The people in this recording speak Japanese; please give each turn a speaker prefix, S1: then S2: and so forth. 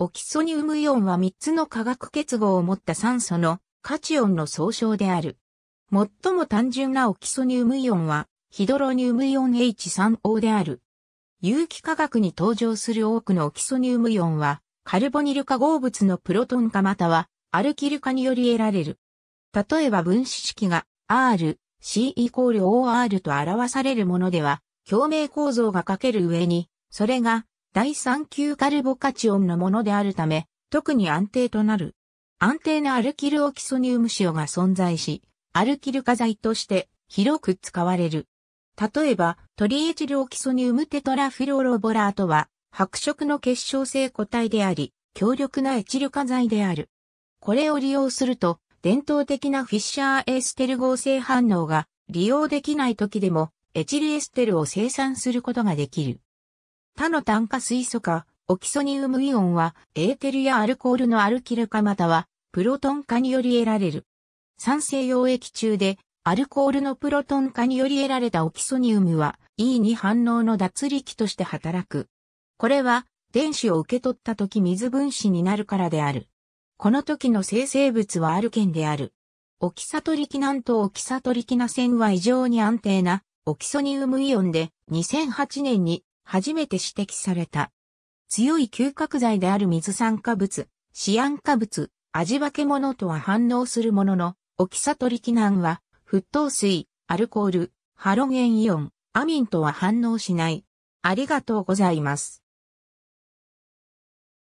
S1: オキソニウムイオンは3つの化学結合を持った酸素
S2: のカチオンの総称である。最も単純なオキソニウムイオンはヒドロニウムイオン H3O である。有機化学に登場する多くのオキソニウムイオンはカルボニル化合物のプロトン化またはアルキル化により得られる。例えば分子式が R、C イコール OR と表されるものでは、共鳴構造がかける上に、それが第3級カルボカチオンのものであるため、特に安定となる。安定なアルキルオキソニウム塩が存在し、アルキル化剤として広く使われる。例えば、トリエチルオキソニウムテトラフィロロボラートは、白色の結晶性個体であり、強力なエチル化剤である。これを利用すると、伝統的なフィッシャーエステル合成反応が利用できない時でも、エチルエステルを生産することができる。他の炭化水素化、オキソニウムイオンは、エーテルやアルコールのアルキル化または、プロトン化により得られる。酸性溶液中で、アルコールのプロトン化により得られたオキソニウムは、E2 反応の脱力として働く。これは、電子を受け取った時水分子になるからである。この時の生成物はアルケンである。オキサトリキナンとオキサトリキナ線は異常に安定なオキソニウムイオンで2008年に初めて指摘された。強い嗅覚剤である水酸化物、シアン化物、味化け物とは反応するものの、オキサトリキナンは、沸騰水、アルコール、ハロゲ
S1: ンイオン、アミンとは反応しない。ありがとうございます。